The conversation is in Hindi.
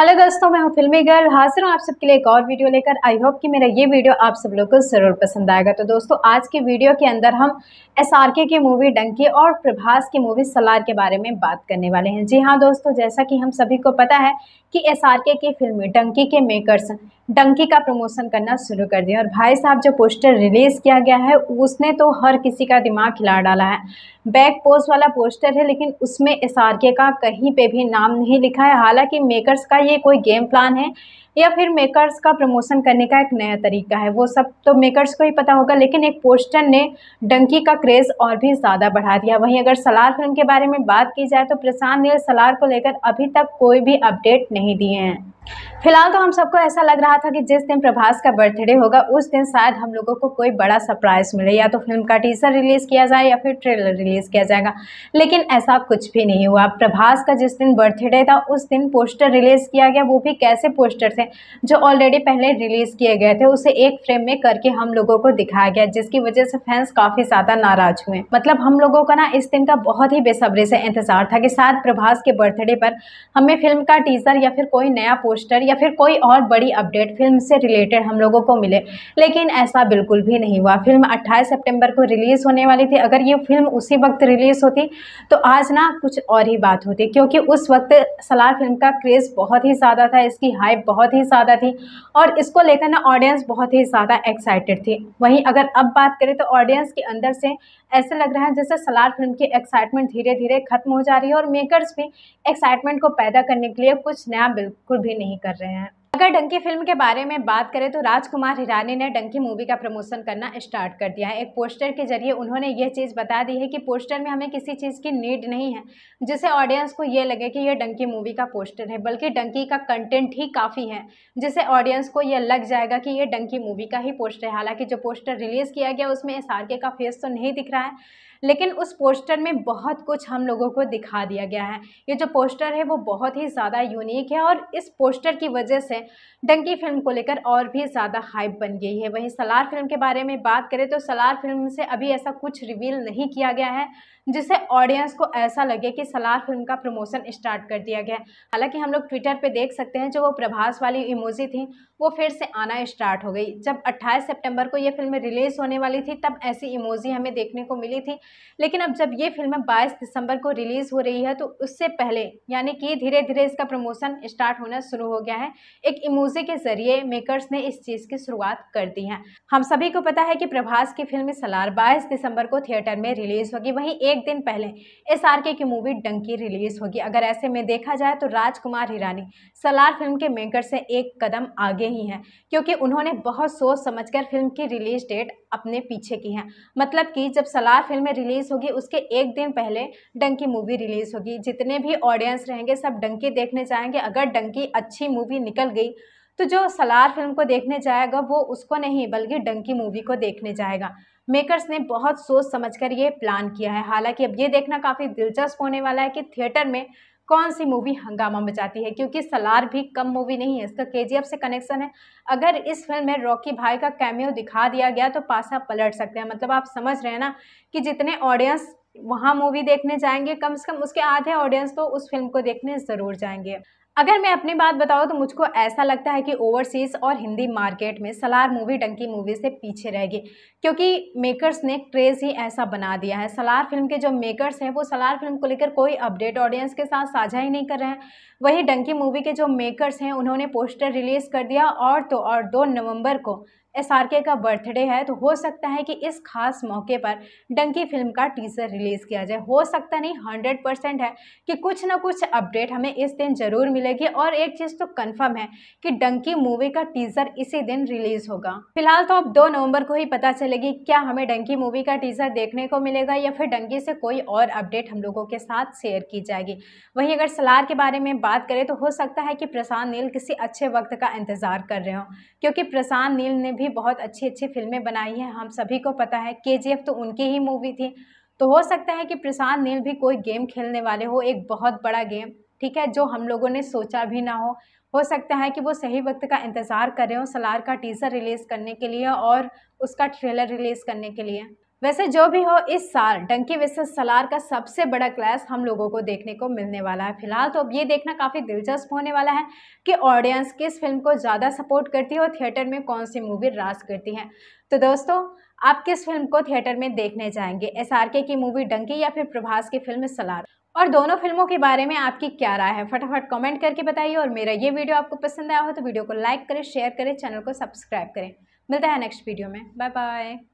हेलो दोस्तों मैं हूँ फिल्मी गर्ल हाजिर हूँ आप सबके लिए एक और वीडियो लेकर आई होप कि मेरा ये वीडियो आप सब लोग को ज़रूर पसंद आएगा तो दोस्तों आज के वीडियो के अंदर हम एस आर के की मूवी डंकी और प्रभास की मूवी सलार के बारे में बात करने वाले हैं जी हाँ दोस्तों जैसा कि हम सभी को पता है कि एस आर के की फिल्म डंकी के मेकर्स डंकी का प्रमोशन करना शुरू कर दिया और भाई साहब जो पोस्टर रिलीज़ किया गया है उसने तो हर किसी का दिमाग खिला डाला है बैक पोस्ट वाला पोस्टर है लेकिन उसमें एस का कहीं पे भी नाम नहीं लिखा है हालांकि मेकर्स का ये कोई गेम प्लान है या फिर मेकर्स का प्रमोशन करने का एक नया तरीका है वो सब तो मेकर्स को ही पता होगा लेकिन एक पोस्टर ने डंकी का क्रेज़ और भी ज़्यादा बढ़ा दिया वहीं अगर सलार फिल्म के बारे में बात की जाए तो प्रशांत ने सलार को लेकर अभी तक कोई भी अपडेट नहीं दिए हैं फिलहाल तो हम सबको ऐसा लग रहा था कि जिस दिन प्रभास का बर्थडे होगा उस दिन शायद हम लोगों को कोई बड़ा सरप्राइज मिले या तो फिल्म का टीजर रिलीज़ किया जाए या फिर ट्रेलर रिलीज़ किया जाएगा लेकिन ऐसा कुछ भी नहीं हुआ प्रभास का जिस दिन बर्थडे था उस दिन पोस्टर रिलीज़ किया गया वो भी कैसे पोस्टर थे जो ऑलरेडी पहले रिलीज़ किए गए थे उसे एक फ्रेम में करके हम लोगों को दिखाया गया जिसकी वजह से फैंस काफ़ी ज़्यादा नाराज हुए मतलब हम लोगों का ना इस दिन का बहुत ही बेसब्री से इंतज़ार था कि साथ प्रभास के बर्थडे पर हमें फिल्म का टीज़र या फिर कोई नया पोस्टर या फिर कोई और बड़ी अपडेट फिल्म से रिलेटेड हम लोगों को मिले लेकिन ऐसा बिल्कुल भी नहीं हुआ फिल्म अट्ठाईस सेप्टेम्बर को रिलीज़ होने वाली थी अगर ये फिल्म उसी वक्त रिलीज़ होती तो आज ना कुछ और ही बात होती क्योंकि उस वक्त सलार फिल्म का क्रेज़ बहुत ही ज़्यादा था इसकी हाइप बहुत बहुत ही ज़्यादा थी और इसको लेकर ना ऑडियंस बहुत ही ज़्यादा एक्साइटेड थी वहीं अगर अब बात करें तो ऑडियंस के अंदर से ऐसे लग रहा है जैसे सलार फिल्म की एक्साइटमेंट धीरे धीरे खत्म हो जा रही है और मेकर्स भी एक्साइटमेंट को पैदा करने के लिए कुछ नया बिल्कुल भी नहीं कर रहे हैं अगर डंकी फिल्म के बारे में बात करें तो राजकुमार हिरानी ने डंकी मूवी का प्रमोशन करना स्टार्ट कर दिया है एक पोस्टर के जरिए उन्होंने यह चीज़ बता दी है कि पोस्टर में हमें किसी चीज़ की नीड नहीं है जिसे ऑडियंस को ये लगे कि यह डंकी मूवी का पोस्टर है बल्कि डंकी का कंटेंट ही काफ़ी है जिससे ऑडियंस को यह लग जाएगा कि यह डंकी मूवी का ही पोस्टर है हालाँकि जो पोस्टर रिलीज़ किया गया उसमें एस का फेस तो नहीं दिख रहा है लेकिन उस पोस्टर में बहुत कुछ हम लोगों को दिखा दिया गया है ये जो पोस्टर है वो बहुत ही ज़्यादा यूनिक है और इस पोस्टर की वजह से डंकी फिल्म को लेकर और भी ज़्यादा हाइप बन गई है वहीं सलार फिल्म के बारे में बात करें तो सलार फिल्म से अभी ऐसा कुछ रिवील नहीं किया गया है जिससे ऑडियंस को ऐसा लगे कि सलार फिल्म का प्रमोशन स्टार्ट कर दिया गया है हालांकि हम लोग ट्विटर पे देख सकते हैं जो वो प्रभास वाली इमोजी थी वो फिर से आना स्टार्ट हो गई जब 28 सितंबर को ये फिल्म रिलीज़ होने वाली थी तब ऐसी इमोजी हमें देखने को मिली थी लेकिन अब जब ये फिल्म 22 दिसंबर को रिलीज़ हो रही है तो उससे पहले यानी कि धीरे धीरे इसका प्रमोशन स्टार्ट होना शुरू हो गया है एक इमोजी के जरिए मेकर्स ने इस चीज़ की शुरुआत कर दी है हम सभी को पता है कि प्रभास की फिल्म सलार बाईस दिसंबर को थिएटर में रिलीज़ होगी वहीं एक दिन पहले एस की मूवी डंकी रिलीज़ होगी अगर ऐसे में देखा जाए तो राजकुमार हिरानी सलार फिल्म के मेकर से एक कदम आगे ही हैं क्योंकि उन्होंने बहुत सोच समझ फिल्म की रिलीज डेट अपने पीछे की है मतलब कि जब सलार फिल्म रिलीज़ होगी उसके एक दिन पहले डंकी मूवी रिलीज़ होगी जितने भी ऑडियंस रहेंगे सब डंकी देखने जाएंगे अगर डंकी अच्छी मूवी निकल गई तो जो सलार फिल्म को देखने जाएगा वो उसको नहीं बल्कि डंकी मूवी को देखने जाएगा मेकर्स ने बहुत सोच समझकर ये प्लान किया है हालांकि अब ये देखना काफ़ी दिलचस्प होने वाला है कि थिएटर में कौन सी मूवी हंगामा मचाती है क्योंकि सलार भी कम मूवी नहीं है इसका के से कनेक्शन है अगर इस फिल्म में रॉकी भाई का कैमियो दिखा दिया गया तो पासा पलट सकते हैं मतलब आप समझ रहे हैं ना कि जितने ऑडियंस वहाँ मूवी देखने जाएंगे कम से कम उसके आधे ऑडियंस तो उस फिल्म को देखने ज़रूर जाएंगे अगर मैं अपनी बात बताऊँ तो मुझको ऐसा लगता है कि ओवरसीज़ और हिंदी मार्केट में सलार मूवी डंकी मूवी से पीछे रहेगी क्योंकि मेकर्स ने क्रेज़ ही ऐसा बना दिया है सलार फिल्म के जो मेकर्स हैं वो सलार फिल्म को लेकर कोई अपडेट ऑडियंस के साथ साझा ही नहीं कर रहे हैं वही डंकी मूवी के जो मेकर्स हैं उन्होंने पोस्टर रिलीज़ कर दिया और तो और दो नवंबर को एस आर के का बर्थडे है तो हो सकता है कि इस खास मौके पर डंकी फिल्म का टीज़र रिलीज़ किया जाए हो सकता नहीं हंड्रेड परसेंट है कि कुछ ना कुछ अपडेट हमें इस दिन ज़रूर मिले रहेगी और एक चीज़ तो कंफर्म है कि डंकी मूवी का टीज़र इसी दिन रिलीज होगा फिलहाल तो अब 2 नवंबर को ही पता चलेगी क्या हमें डंकी मूवी का टीज़र देखने को मिलेगा या फिर डंकी से कोई और अपडेट हम लोगों के साथ शेयर की जाएगी वहीं अगर सलार के बारे में बात करें तो हो सकता है कि प्रशांत नील किसी अच्छे वक्त का इंतज़ार कर रहे हो क्योंकि प्रशांत नील ने भी बहुत अच्छी अच्छी फिल्में बनाई हैं हम सभी को पता है के तो उनकी ही मूवी थी तो हो सकता है कि प्रशांत नील भी कोई गेम खेलने वाले हो एक बहुत बड़ा गेम ठीक है जो हम लोगों ने सोचा भी ना हो हो सकता है कि वो सही वक्त का इंतज़ार कर रहे हो सलार का टीज़र रिलीज़ करने के लिए और उसका ट्रेलर रिलीज़ करने के लिए वैसे जो भी हो इस साल डंकी वैसे सलार का सबसे बड़ा क्लैश हम लोगों को देखने को मिलने वाला है फिलहाल तो अब ये देखना काफ़ी दिलचस्प होने वाला है कि ऑडियंस किस फिल्म को ज़्यादा सपोर्ट करती है और थिएटर में कौन सी मूवी रास करती है तो दोस्तों आप किस फिल्म को थिएटर में देखने जाएंगे एस की मूवी डंकी या फिर प्रभास की फिल्म सलार और दोनों फिल्मों के बारे में आपकी क्या राय है फटाफट कमेंट करके बताइए और मेरा ये वीडियो आपको पसंद आया हो तो वीडियो को लाइक करें शेयर करें चैनल को सब्सक्राइब करें मिलता है नेक्स्ट वीडियो में बाय बाय